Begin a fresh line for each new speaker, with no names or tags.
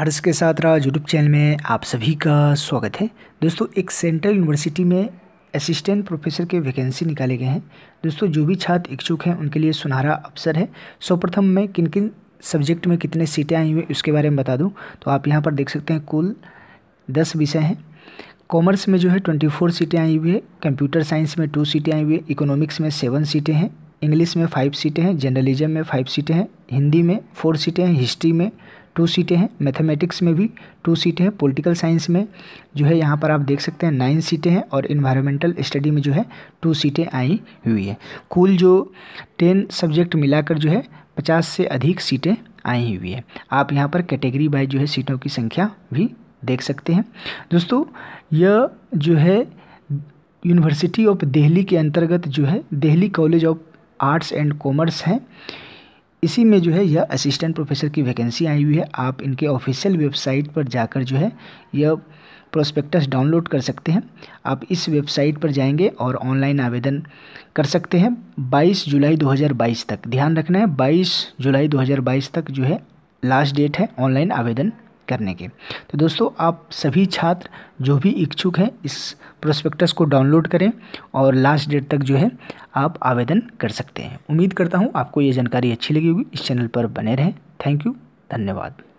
हर्ष के साथ राज YouTube channel में आप सभी का स्वागत है दोस्तों एक सेंट्रल यूनिवर्सिटी में असिस्टेंट प्रोफेसर के वैकेंसी निकाले गए हैं दोस्तों जो भी छात्र इच्छुक हैं उनके लिए सुनहरा अवसर है सर्वप्रथम मैं किन किन सब्जेक्ट में कितने सीटें आई हुई उसके बारे में बता दूँ तो आप यहाँ पर देख सकते हैं कुल दस विषय हैं कॉमर्स में जो है ट्वेंटी फोर सीटें आई हुई है कंप्यूटर साइंस में टू सीटें आई हुई है इकोनॉमिक्स में सेवन सीटें हैं इंग्लिश में फाइव सीटें हैं जर्नलिज्म में फाइव सीटें हैं हिंदी में फोर सीटें हैं हिस्ट्री में टू सीटें हैं मैथमेटिक्स में भी टू सीटें हैं पॉलिटिकल साइंस में जो है यहाँ पर आप देख सकते हैं नाइन सीटें हैं और इन्वायरमेंटल स्टडी में जो है टू सीटें आई हुई है कुल जो टेन सब्जेक्ट मिलाकर जो है पचास से अधिक सीटें आई हुई है आप यहाँ पर कैटेगरी वाइज जो है सीटों की संख्या भी देख सकते हैं दोस्तों यह जो है यूनिवर्सिटी ऑफ दिल्ली के अंतर्गत जो है Delhi college of arts and commerce है इसी में जो है यह असिस्टेंट प्रोफेसर की वैकेंसी आई हुई है आप इनके ऑफिशियल वेबसाइट पर जाकर जो है यह प्रोस्पेक्टस डाउनलोड कर सकते हैं आप इस वेबसाइट पर जाएंगे और ऑनलाइन आवेदन कर सकते हैं 22 जुलाई 2022 तक ध्यान रखना है 22 जुलाई 2022 तक जो है लास्ट डेट है ऑनलाइन आवेदन करने के तो दोस्तों आप सभी छात्र जो भी इच्छुक हैं इस प्रोस्पेक्टस को डाउनलोड करें और लास्ट डेट तक जो है आप आवेदन कर सकते हैं उम्मीद करता हूँ आपको ये जानकारी अच्छी लगी होगी इस चैनल पर बने रहें थैंक यू धन्यवाद